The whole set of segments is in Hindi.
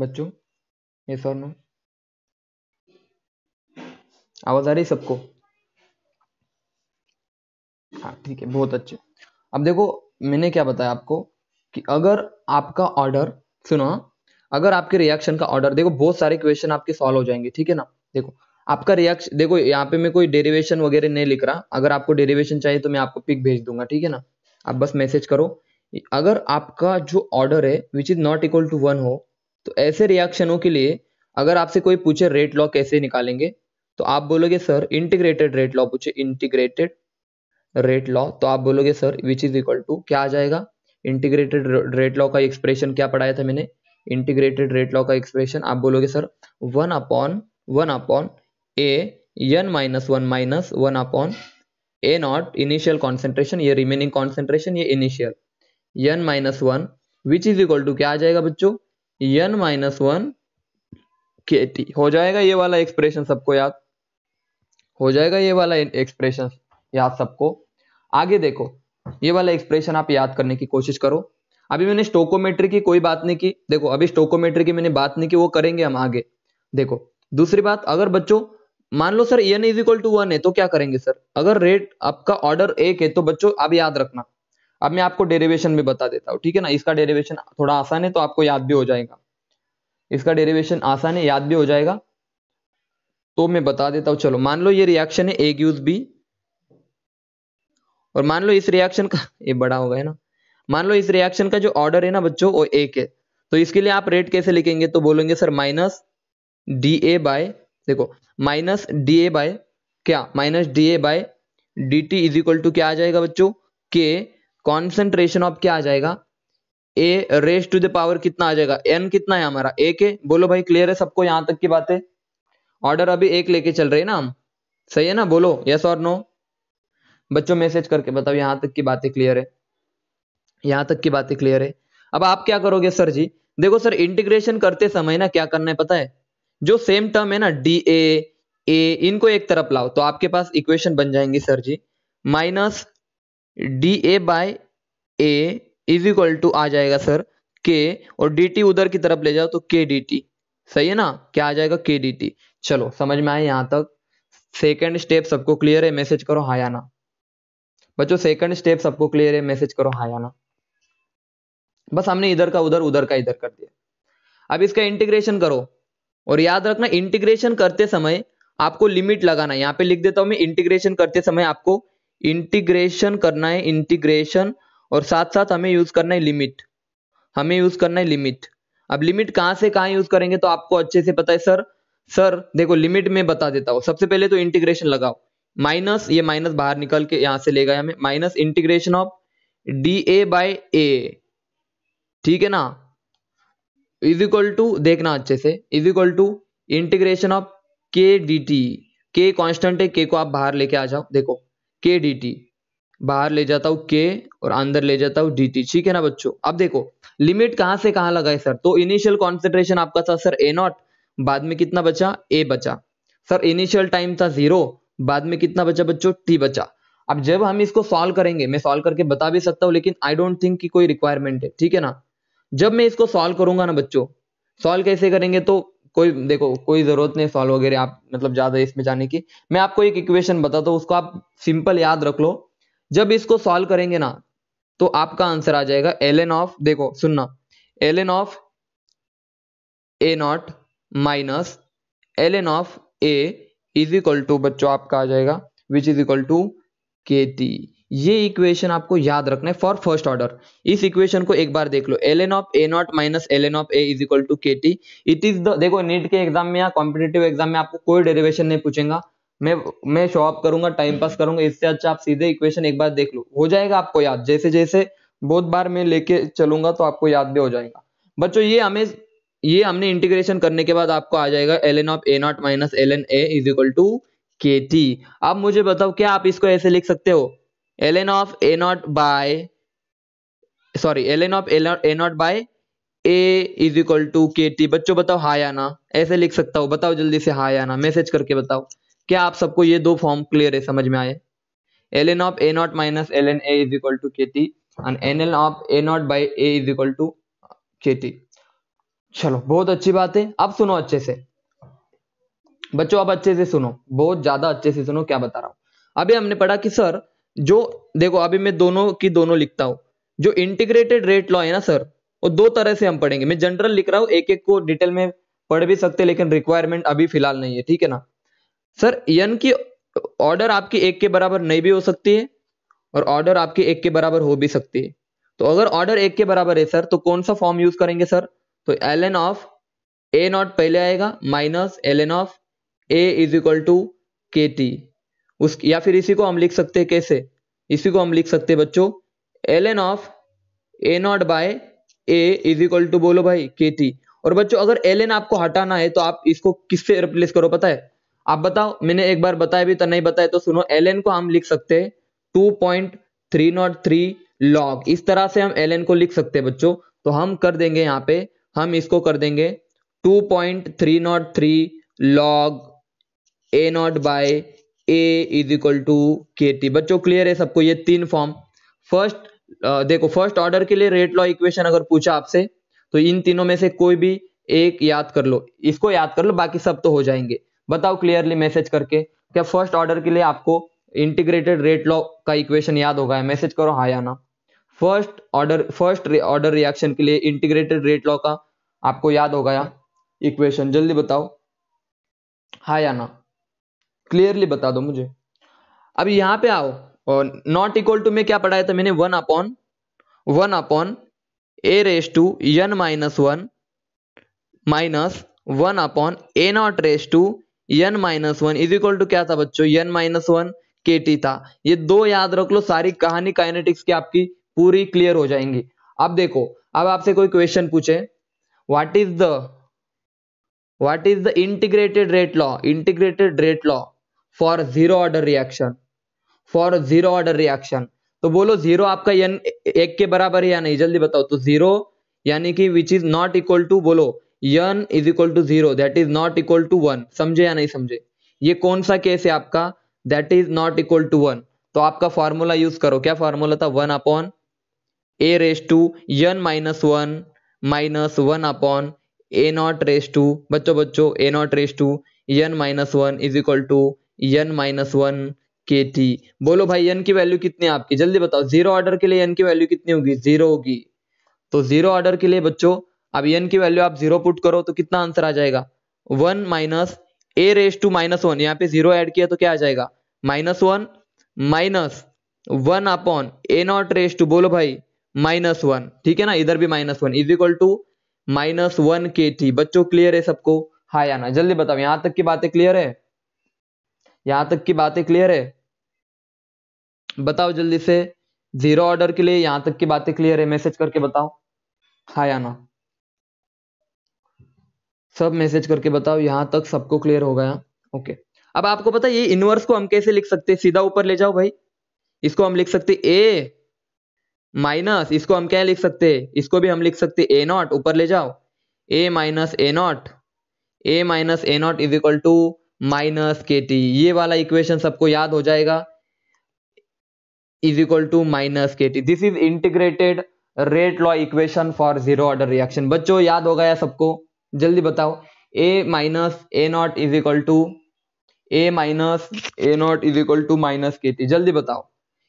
बच्चों ये सर नो आवाज आ रही सबको हाँ ठीक है बहुत अच्छे अब देखो मैंने क्या बताया आपको कि अगर आपका ऑर्डर सुनो हाँ, अगर आपके रिएक्शन का ऑर्डर देखो बहुत सारे क्वेश्चन आपके सॉल्व हो जाएंगे ठीक है ना देखो आपका रिएक्शन देखो यहाँ पे मैं कोई डेरिवेशन वगैरह नहीं लिख रहा अगर आपको डेरिवेशन चाहिए तो मैं आपको पिक भेज दूंगा ठीक है ना आप बस मैसेज करो अगर आपका जो ऑर्डर है which is not equal to one हो तो ऐसे रिएक्शनों के लिए अगर आपसे कोई पूछे रेट लॉ कैसे निकालेंगे तो आप बोलोगे सर इंटीग्रेटेड रेट लॉ पूछे इंटीग्रेटेड रेट लॉ तो आप बोलोगे sir which is equal to क्या आ जाएगा इंटीग्रेटेड रेट लॉ का एक्सप्रेशन क्या पढ़ाया था मैंने इंटीग्रेटेड रेट लॉ का एक्सप्रेशन आप बोलोगे sir one upon one upon A N minus one minus one upon A naught initial concentration ये रिमेनिंग कॉन्सेंट्रेशन ये initial N minus one which is equal to क्या आ जाएगा बच्चों एन माइनस वन के टी हो जाएगा ये वाला एक्सप्रेशन सबको याद हो जाएगा ये वाला एक्सप्रेशन याद सबको आगे देखो ये वाला एक्सप्रेशन आप याद करने की कोशिश करो अभी मैंने स्टोकोमेट्री की कोई बात नहीं की देखो अभी स्टोकोमेट्री की मैंने बात नहीं की वो करेंगे हम आगे देखो दूसरी बात अगर बच्चों मान लो sir N is equal to one है तो क्या करेंगे सर अगर रेट आपका ऑर्डर एक है तो बच्चों आप याद रखना अब मैं आपको डेरिवेशन भी बता देता हूँ ठीक है ना इसका डेरिवेशन थोड़ा आसान है तो आपको याद भी हो जाएगा इसका डेरिवेशन आसान है याद भी हो जाएगा तो मैं बता देता हूँ चलो मान लो ये रिएक्शन है ए यूज बी और मान लो इस रिएक्शन का ये बड़ा होगा है ना मान लो इस रिएक्शन का जो ऑर्डर है ना बच्चों वो एक है तो इसके लिए आप रेट कैसे लिखेंगे तो बोलेंगे sir minus D A by देखो माइनस डी ए बाय क्या minus D A by D T is equal to क्या आ जाएगा बच्चों के कॉन्सेंट्रेशन ऑफ क्या आ जाएगा A raise to the power कितना आ जाएगा एन कितना है हमारा ए के बोलो भाई क्लियर है सबको यहां तक की बातें ऑर्डर अभी एक लेके चल रहे हैं ना हम सही है ना बोलो यस और नो बच्चों मैसेज करके बताओ यहां तक की बातें क्लियर है यहां तक की बातें क्लियर है अब आप क्या करोगे सर जी देखो सर इंटीग्रेशन करते समय ना क्या करना है पता है जो सेम टर्म है ना डी ए इनको एक तरफ लाओ तो आपके पास इक्वेशन बन जाएंगे sir ji minus D A by A is equal to आ जाएगा सर के और डी टी उधर की तरफ ले जाओ तो के डी टी सही है ना क्या आ जाएगा के डी टी चलो समझ में आए यहां तक सेकेंड स्टेप सबको क्लियर है मैसेज करो हाँ या ना बच्चों सेकेंड स्टेप सबको क्लियर है मैसेज करो हाँ या ना बस हमने इधर का उधर उधर का इधर कर दिया अब इसका इंटीग्रेशन करो और याद रखना इंटीग्रेशन करते समय आपको लिमिट लगाना यहाँ पे लिख देता हूं मैं इंटीग्रेशन करते समय आपको इंटीग्रेशन करना है इंटीग्रेशन और साथ साथ हमें यूज करना है लिमिट हमें यूज करना है लिमिट अब लिमिट कहां से कहां यूज करेंगे तो आपको अच्छे से पता है सर सर देखो लिमिट में बता देता हूँ सबसे पहले तो इंटीग्रेशन लगाओ माइनस ये माइनस बाहर निकल के यहां से ले गए हमें minus integration of D A by A ठीक है ना इज इक्वल टू देखना अच्छे से is equal to integration of K D T K constant है के को आप बाहर लेके आ जाओ देखो के डी टी बाहर ले जाता हूँ के और अंदर ले जाता हूँ डी टी ठीक है ना बच्चों अब देखो लिमिट कहाँ से कहाँ लगाए सर तो इनिशियल कॉन्सेंट्रेशन आपका था सर ए नॉट बाद में कितना बचा ए बचा सर इनिशियल टाइम था जीरो बाद में कितना बचा बच्चों टी बचा अब जब हम इसको सॉल्व करेंगे मैं सॉल्व करके बता भी सकता हूँ लेकिन आई डोंट थिंक की कोई रिक्वायरमेंट है ठीक है ना जब मैं इसको सॉल्व करूंगा ना बच्चों सॉल्व कैसे करेंगे तो कोई देखो कोई ज़रूरत नहीं सॉल्व वगैरह आप मतलब ज़्यादा इसमें जाने की मैं आपको एक इक्वेशन बताता हूँ उसको आप सिंपल याद रख लो जब इसको सॉल्व करेंगे ना तो आपका आंसर आ जाएगा एल एन ऑफ देखो सुनना L N of A naught minus L N of A is equal to बच्चों आपका आ जाएगा विच इज इक्वल टू के टी ये इक्वेशन आपको याद रखना है फॉर फर्स्ट ऑर्डर इस इक्वेशन को एक बार देख लो L N of A naught minus L N of A is equal to के टी इट इज द देखो नीट के एग्जाम में या कॉम्पिटेटिव एग्जाम में आपको कोई डेरिवेशन नहीं पूछेगा मैं मैं शो करूंगा टाइम पास करूंगा इससे अच्छा आप सीधे इक्वेशन एक बार देख लो हो जाएगा आपको याद जैसे जैसे बहुत बार मैं लेके चलूंगा तो आपको याद भी हो जाएगा बच्चों ये हमें ये हमने इंटीग्रेशन करने के बाद आपको आ जाएगा L N of A naught minus L N A is equal to के टी अब मुझे बताओ क्या आप इसको ऐसे लिख सकते हो ln of a नॉट by sorry L N of A naught by A is equal to के टी बच्चों बताओ हाँ या आना ऐसे लिख सकता हूँ बताओ जल्दी से हाँ या ना मैसेज करके बताओ क्या आप सबको ये दो फॉर्म क्लियर है समझ में आए L N of A naught minus L N A is equal to के T and N L of A naught by A is equal to के टी चलो बहुत अच्छी बात है अब सुनो अच्छे से बच्चों आप अच्छे से सुनो बहुत ज्यादा अच्छे से सुनो क्या बता रहा हूँ अभी हमने पढ़ा कि सर जो देखो अभी मैं दोनों की दोनों लिखता हूं जो इंटीग्रेटेड रेट लॉ है ना सर वो दो तरह से हम पढ़ेंगे मैं जनरल लिख रहा हूँ एक एक को डिटेल में पढ़ भी सकते लेकिन रिक्वायरमेंट अभी फिलहाल नहीं है ठीक है ना सर यन की ऑर्डर आपकी एक के बराबर नहीं भी हो सकती है और ऑर्डर आपके एक के बराबर हो भी सकती है तो अगर ऑर्डर एक के बराबर है सर तो कौन सा फॉर्म यूज करेंगे सर तो L N of A naught पहले आएगा minus L N of A is equal to के टी उस या फिर इसी को हम लिख सकते हैं कैसे इसी को हम लिख सकते हैं बच्चों L N of A naught by A is equal to बोलो भाई के टी और बच्चों अगर एल एन आपको हटाना है तो आप इसको किससे रिप्लेस करो पता है आप बताओ मैंने एक बार बताया भी तो नहीं बताया तो सुनो एल एन को हम लिख सकते हैं two point three naught three log इस तरह से हम एल एन को लिख सकते हैं बच्चों तो हम कर देंगे यहाँ पे हम इसको कर देंगे two point three naught three log A naught by A is equal to के टी बच्चों क्लियर है सबको ये तीन फॉर्म फर्स्ट देखो फर्स्ट ऑर्डर के लिए रेट लॉ इक्वेशन अगर पूछा आपसे तो इन तीनों में से कोई भी एक याद कर लो इसको याद कर लो बाकी सब तो हो जाएंगे बताओ क्लियरली मैसेज करके क्या फर्स्ट ऑर्डर के लिए आपको इंटीग्रेटेड रेट लॉ का इक्वेशन याद होगा मैसेज करो हाँ या ना first order first order reaction के लिए इंटीग्रेटेड रेट लॉ का आपको याद होगा या इक्वेशन जल्दी बताओ हाँ या ना क्लियरली बता दो मुझे अब यहाँ पे आओ और नॉट इक्वल टू में क्या पढ़ाया था मैंने one upon one upon A raise to N minus one minus one upon A naught raise to N minus one is equal to क्या था बच्चों यन माइनस वन के टी था ये दो याद रख लो सारी कहानी काइनेटिक्स की आपकी पूरी क्लियर हो जाएंगी अब देखो अब आपसे कोई क्वेश्चन पूछे what is the what is the integrated rate law integrated rate law for zero order reaction for zero order reaction तो बोलो जीरो आपका एन एक के बराबर है या नहीं जल्दी बताओ तो जीरो यानी कि which is not equal to बोलो N is equal to zero that is not equal to one समझे या नहीं समझे ये कौन सा केस है आपका that is not equal to one तो आपका फॉर्मूला यूज करो क्या फॉर्मूला था one upon A raise to N minus one minus one upon A naught raise to बच्चो बच्चो a naught raise to N minus one is equal to n minus one के टी बोलो भाई एन की वैल्यू कितनी है आपकी जल्दी बताओ जीरो ऑर्डर के लिए एन की वैल्यू कितनी होगी जीरो होगी तो जीरो ऑर्डर के लिए बच्चों अब एन की वैल्यू आप जीरो पुट करो तो कितना आंसर आ जाएगा one minus a raise to minus one यहाँ पे जीरो ऐड किया तो क्या आ जाएगा minus one minus one upon A naught raise to बोलो भाई माइनस वन ठीक है ना इधर भी minus one is equal to minus one के टी बच्चों क्लियर है सबको हाँ या ना जल्दी बताओ यहां तक की बातें क्लियर है यहाँ तक की बातें क्लियर है बताओ जल्दी से जीरो ऑर्डर के लिए यहां तक की बातें क्लियर है मैसेज करके बताओ हा या ना सब मैसेज करके बताओ यहां तक सबको क्लियर हो गया ओके अब आपको पता ये इनवर्स को हम कैसे लिख सकते हैं सीधा ऊपर ले जाओ भाई इसको हम लिख सकते ए माइनस इसको हम क्या लिख सकते इसको भी हम लिख सकते ए नॉट ऊपर ले जाओ a minus a naught a minus a naught is equal to minus k T ये वाला इक्वेशन सबको याद हो जाएगा is equal to minus k t this is integrated rate law equation for zero order reaction बच्चों याद हो गया सबको जल्दी बताओ a minus a naught is equal to a minus a naught is equal to minus k t जल्दी बताओ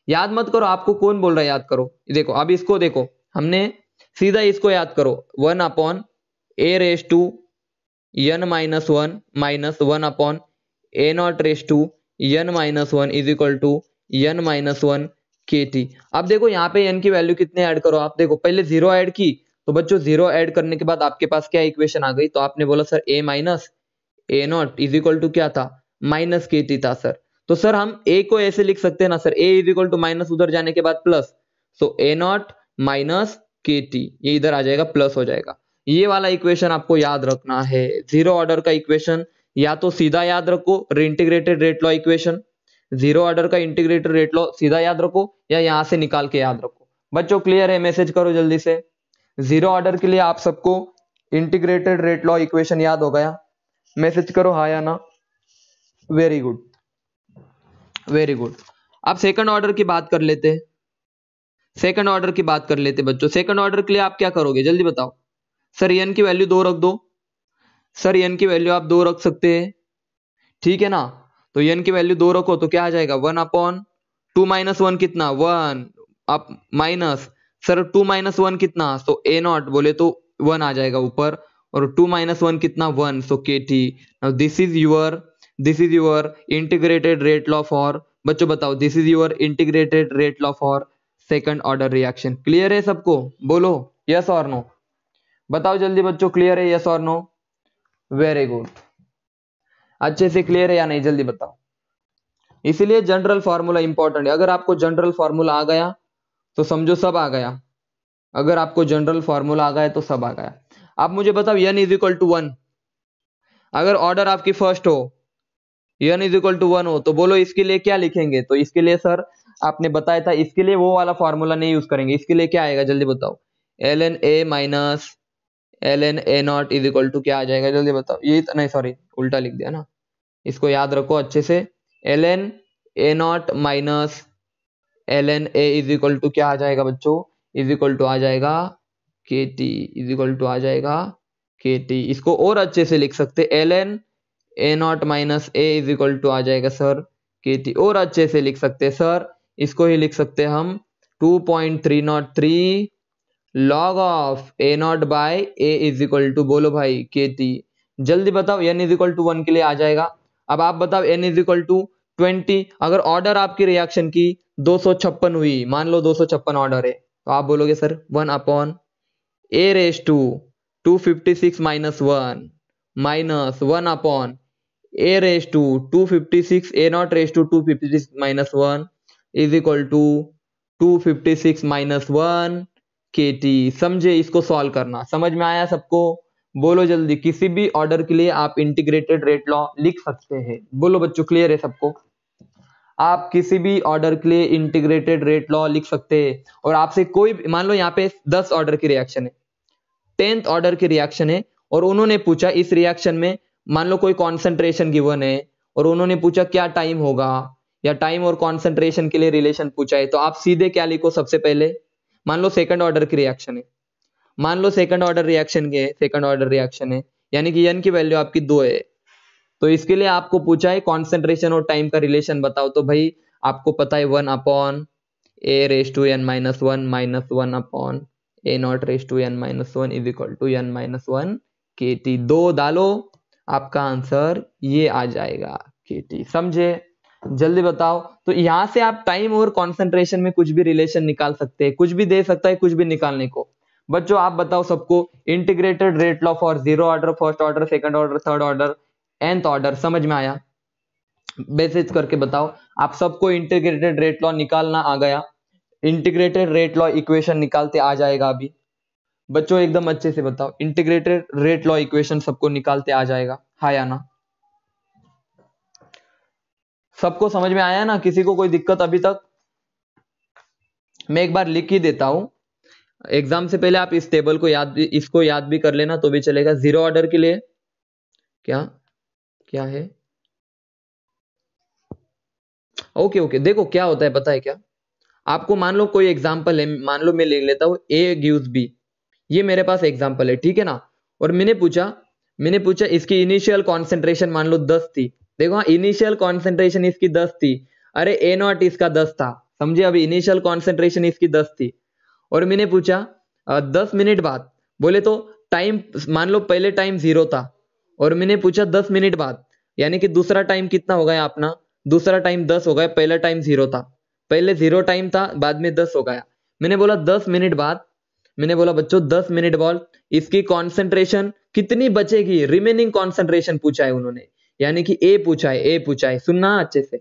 याद मत करो आपको कौन बोल रहा है याद करो देखो अब इसको देखो हमने सीधा इसको याद करो one upon A raise to n minus one minus one upon A naught raise to n minus one is equal to n minus one के टी अब देखो यहाँ पे एन की वैल्यू कितने ऐड करो आप देखो पहले जीरो ऐड की तो बच्चों जीरो ऐड करने के बाद आपके पास क्या इक्वेशन आ गई तो आपने बोला sir a minus a naught is equal to क्या था माइनस के टी था सर तो सर हम ए को ऐसे लिख सकते हैं ना sir a is equal to minus उधर जाने के बाद plus so a naught minus k T ये इधर आ जाएगा प्लस हो जाएगा ये वाला इक्वेशन आपको याद रखना है जीरो ऑर्डर का इक्वेशन या तो सीधा याद रखो integrated rate law equation zero order का इंटीग्रेटेड रेट लॉ सीधा याद रखो या यहां से निकाल के याद रखो बच्चों क्लियर है मैसेज करो जल्दी से जीरो ऑर्डर के लिए आप सबको इंटीग्रेटेड रेट लॉ इक्वेशन याद हो गया मैसेज करो हा या ना वेरी गुड वेरी गुड आप सेकंड ऑर्डर की बात कर लेते सेकंड ऑर्डर की बात कर लेते बच्चों सेकंड ऑर्डर के लिए आप क्या करोगे जल्दी बताओ सर एन की वैल्यू दो रख दो सर एन की वैल्यू आप दो रख सकते हैं ठीक है ना तो एन की वैल्यू दो रखो तो क्या आ जाएगा one upon two minus one कितना वन आप minus sir two minus one कितना सो तो ए नॉट बोले तो वन आ जाएगा ऊपर और टू माइनस वन कितना one so k t this is your this is your integrated rate law for बच्चों बताओ this is your integrated rate law for second order reaction clear है सबको बोलो यस और नो बताओ जल्दी बच्चों क्लियर है यस और नो वेरी गुड अच्छे से क्लियर है या नहीं जल्दी बताओ इसीलिए जनरल फार्मूला इंपॉर्टेंट है अगर आपको जनरल फार्मूला आ गया तो समझो सब आ गया अगर आपको जनरल फार्मूला आ गया तो सब आ गया आप मुझे बताओ n is equal to one अगर ऑर्डर आपकी फर्स्ट हो n is equal to one हो तो बोलो इसके लिए क्या लिखेंगे तो इसके लिए सर आपने बताया था इसके लिए वो वाला फॉर्मूला नहीं यूज करेंगे इसके लिए क्या आएगा जल्दी बताओ l N a minus L N a naught is equal to क्या आ जाएगा जल्दी बताओ ये तो- नहीं सॉरी उल्टा लिख दिया ना इसको याद रखो अच्छे से l N a naught minus L N A is equal to क्या आ जाएगा बच्चों इज इक्वल टू आ जाएगा k t is equal to आ जाएगा के टी इसको और अच्छे से लिख सकते l N a naught minus a is equal to आ जाएगा सर के टी और अच्छे से लिख सकते सर इसको ही लिख सकते हम two point three naught three log of A naught by A is equal to बोलो भाई के टी जल्दी बताओ n is equal to one के लिए आ जाएगा अब आप बताओ n is equal to twenty अगर ऑर्डर आपकी रिएक्शन की दो सौ छप्पन हुई मान लो दो सौ छप्पन ऑर्डर है तो आप बोलोगे sir one upon A raise to two fifty six minus one minus one upon A raise to two fifty six a naught raise to two fifty six minus one is equal to two fifty six minus one के टी समझे इसको सॉल्व करना समझ में आया सबको बोलो जल्दी किसी भी ऑर्डर के लिए आप इंटीग्रेटेड रेट लॉ लिख सकते हैं बोलो बच्चों क्लियर है सबको आप किसी भी ऑर्डर के लिए इंटीग्रेटेड रेट लॉ लिख सकते हैं और आपसे कोई मान लो यहाँ पे दस ऑर्डर की रिएक्शन है टेंथ ऑर्डर की रिएक्शन है और उन्होंने पूछा इस रिएक्शन में मान लो कोई कॉन्सेंट्रेशन गिवन है और उन्होंने पूछा क्या टाइम होगा या टाइम और कॉन्सेंट्रेशन के लिए रिलेशन पूछा है तो आप सीधे क्या लिखो सबसे पहले मान लो सेकंड ऑर्डर की रिएक्शन है मान लो सेकंड ऑर्डर रिएक्शन के सेकंड ऑर्डर रिएक्शन है यानी कि एन की वैल्यू आपकी दो है तो इसके लिए आपको पूछा है कॉन्सेंट्रेशन और टाइम का रिलेशन बताओ तो भाई आपको पता है one upon A raise to n minus one minus one upon A naught raise to n minus one is equal to n minus one के टी दो डालो आपका आंसर ये आ जाएगा के टी समझे जल्दी बताओ तो यहां से आप टाइम और कॉन्सेंट्रेशन में कुछ भी रिलेशन निकाल सकते हैं कुछ भी दे सकता है कुछ भी निकालने को बच्चों आप बताओ सबको integrated rate law for zero order first order second order third order nth order समझ में आया बेसिस करके बताओ आप सबको इंटीग्रेटेड रेट लॉ निकालना आ गया इंटीग्रेटेड रेट लॉ इक्वेशन निकालते आ जाएगा अभी बच्चों एकदम अच्छे से बताओ इंटीग्रेटेड रेट लॉ इक्वेशन सबको निकालते आ जाएगा हाँ या ना सबको समझ में आया ना किसी को कोई दिक्कत अभी तक मैं एक बार लिख ही देता हूं एग्जाम से पहले आप इस टेबल को याद इसको याद भी कर लेना तो भी चलेगा जीरो ऑर्डर के लिए क्या क्या है ओके ओके देखो क्या होता है पता है क्या आपको मान लो कोई एग्जाम्पल है मान लो मैं ले लेता हूँ ए गिव्स बी ये मेरे पास एग्जाम्पल है ठीक है ना और मैंने पूछा मैंने पूछा इसकी इनिशियल कॉन्सेंट्रेशन मान लो दस थी देखो इनिशियल हाँ, कॉन्सेंट्रेशन इसकी दस थी अरे ए नॉट इसका दस था समझे अभी इनिशियल कॉन्सेंट्रेशन इसकी दस थी और मैंने पूछा दस मिनट बाद बोले तो टाइम मान लो पहले टाइम जीरो था और मैंने पूछा दस मिनट बाद यानी कि दूसरा टाइम कितना हो गया अपना दूसरा टाइम दस हो गया पहला टाइम जीरो था पहले जीरो टाइम था बाद में दस हो गया मैंने बोला दस मिनट बाद मैंने बोला बच्चों दस मिनट बॉल इसकी कॉन्सेंट्रेशन कितनी बचेगी रिमेनिंग कॉन्सेंट्रेशन पूछा है उन्होंने यानी कि ए पूछा है ए पूछा है सुनना अच्छे से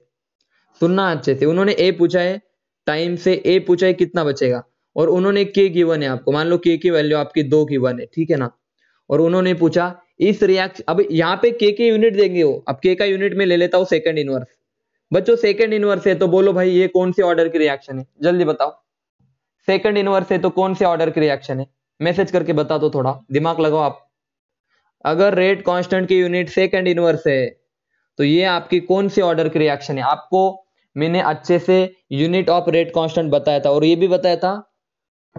सुनना अच्छे से उन्होंने ए पूछा है टाइम से ए पूछा है कितना बचेगा और उन्होंने के गिवन है आपको मान लो के की वैल्यू आपकी दो गिवन है ठीक है ना और उन्होंने पूछा इस रिएक्शन अब यहाँ पे के के यूनिट देंगे वो अब के का यूनिट में ले लेता हूँ सेकंड इनवर्स बच्चों सेकंड इनवर्स है तो बोलो भाई ये कौन से ऑर्डर की रिएक्शन है जल्दी बताओ सेकंड इनवर्स है तो कौन से ऑर्डर की रिएक्शन है मैसेज करके बता दो थोड़ा दिमाग लगाओ आप अगर रेट कांस्टेंट की यूनिट सेकंड इनवर्स है तो ये आपकी कौन सी ऑर्डर की रिएक्शन है आपको मैंने अच्छे से यूनिट ऑफ रेट कांस्टेंट बताया था और ये भी बताया था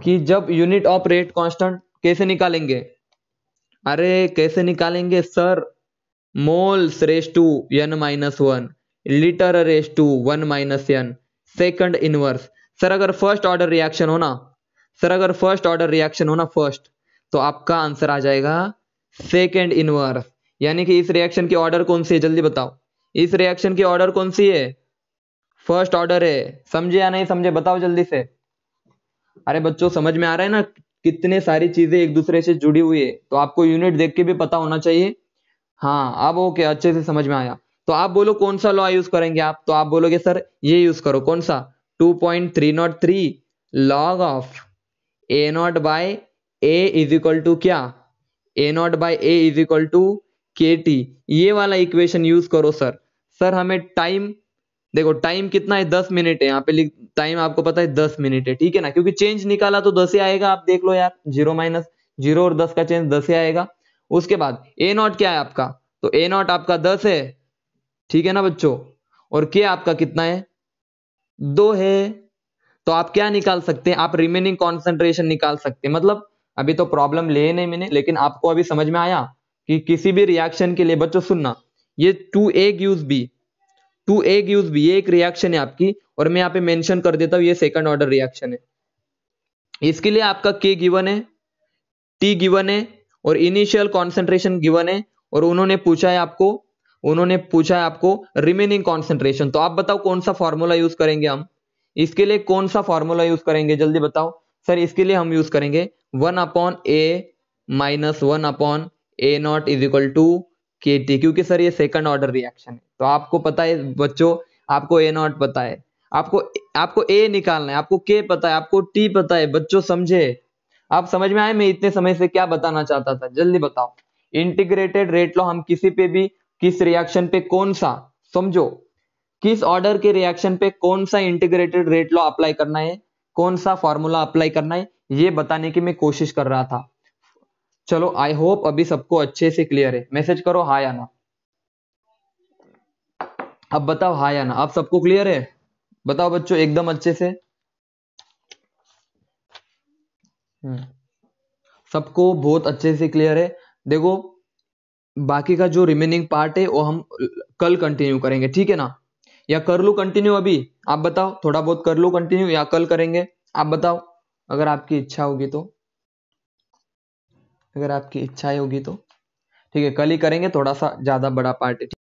कि जब यूनिट ऑफ रेट कांस्टेंट कैसे निकालेंगे अरे कैसे निकालेंगे sir moles raise to n minus one litre raise to one minus n second inverse sir अगर फर्स्ट ऑर्डर रिएक्शन हो ना सर अगर फर्स्ट ऑर्डर रिएक्शन हो ना फर्स्ट तो आपका आंसर आ जाएगा सेकेंड इनवर्स यानी कि इस रिएक्शन की ऑर्डर कौन सी है जल्दी बताओ इस रिएक्शन की ऑर्डर कौन सी है फर्स्ट ऑर्डर है समझे या नहीं समझे बताओ जल्दी से अरे बच्चों समझ में आ रहा है ना कितने सारी चीजें एक दूसरे से जुड़ी हुई है तो आपको यूनिट देख के भी पता होना चाहिए हाँ अब ओके अच्छे से समझ में आया तो आप बोलो कौन सा लॉ यूज करेंगे आप तो आप बोलोगे सर ये यूज करो कौन सा 2.303 log of A naught by A is equal to क्या a naught by A is equal to के टी ये वाला इक्वेशन यूज करो सर सर हमें टाइम देखो टाइम कितना है दस मिनट है यहाँ पे टाइम आपको पता है दस मिनट है ठीक है ना क्योंकि चेंज निकाला तो दस ही आएगा आप देख लो यार जीरो माइनस जीरो और दस का चेंज दस ही आएगा उसके बाद ए नॉट क्या है आपका तो ए नॉट आपका दस है ठीक है ना बच्चों और के आपका कितना है दो है तो आप क्या निकाल सकते हैं आप रिमेनिंग कॉन्सेंट्रेशन निकाल सकते हैं मतलब अभी तो प्रॉब्लम ले नहीं मैंने लेकिन आपको अभी समझ में आया कि किसी भी रिएक्शन के लिए बच्चों सुनना ये two a gives b two a gives b ये एक रिएक्शन है आपकी और मैं यहाँ पे मेंशन कर देता हूँ ये सेकंड ऑर्डर रिएक्शन है इसके लिए आपका के गिवन है टी गिवन है और इनिशियल कॉन्सेंट्रेशन गिवन है और उन्होंने पूछा है आपको उन्होंने पूछा है आपको रिमेनिंग कॉन्सेंट्रेशन तो आप बताओ कौन सा फॉर्मूला यूज करेंगे हम इसके लिए कौन सा फॉर्मूला यूज करेंगे जल्दी बताओ सर इसके लिए हम यूज करेंगे one upon a minus one upon A naught is equal to के टी क्योंकि सर ये सेकंड ऑर्डर रिएक्शन है तो आपको पता है बच्चों आपको ए नॉट पता है आपको आपको ए निकालना है आपको के पता है आपको टी पता है बच्चों समझे आप समझ में आए मैं इतने समय से क्या बताना चाहता था जल्दी बताओ इंटीग्रेटेड रेट लॉ हम किसी पे भी किस रिएक्शन पे कौन सा समझो किस ऑर्डर के रिएक्शन पे कौन सा इंटीग्रेटेड रेट लॉ अप्लाई करना है कौन सा फॉर्मूला अप्लाई करना है ये बताने की मैं कोशिश कर रहा था चलो आई होप अभी सबको अच्छे से क्लियर है मैसेज करो या ना अब बताओ या ना आप सबको क्लियर है बताओ बच्चों एकदम अच्छे से हम्म। सबको बहुत अच्छे से क्लियर है देखो बाकी का जो रिमेनिंग पार्ट है वो हम कल कंटिन्यू करेंगे ठीक है ना या कर लू कंटिन्यू अभी आप बताओ थोड़ा बहुत कर लू कंटिन्यू या कल करेंगे आप बताओ अगर आपकी इच्छा होगी तो अगर आपकी इच्छा होगी तो ठीक है कल ही करेंगे थोड़ा सा ज्यादा बड़ा पार्टी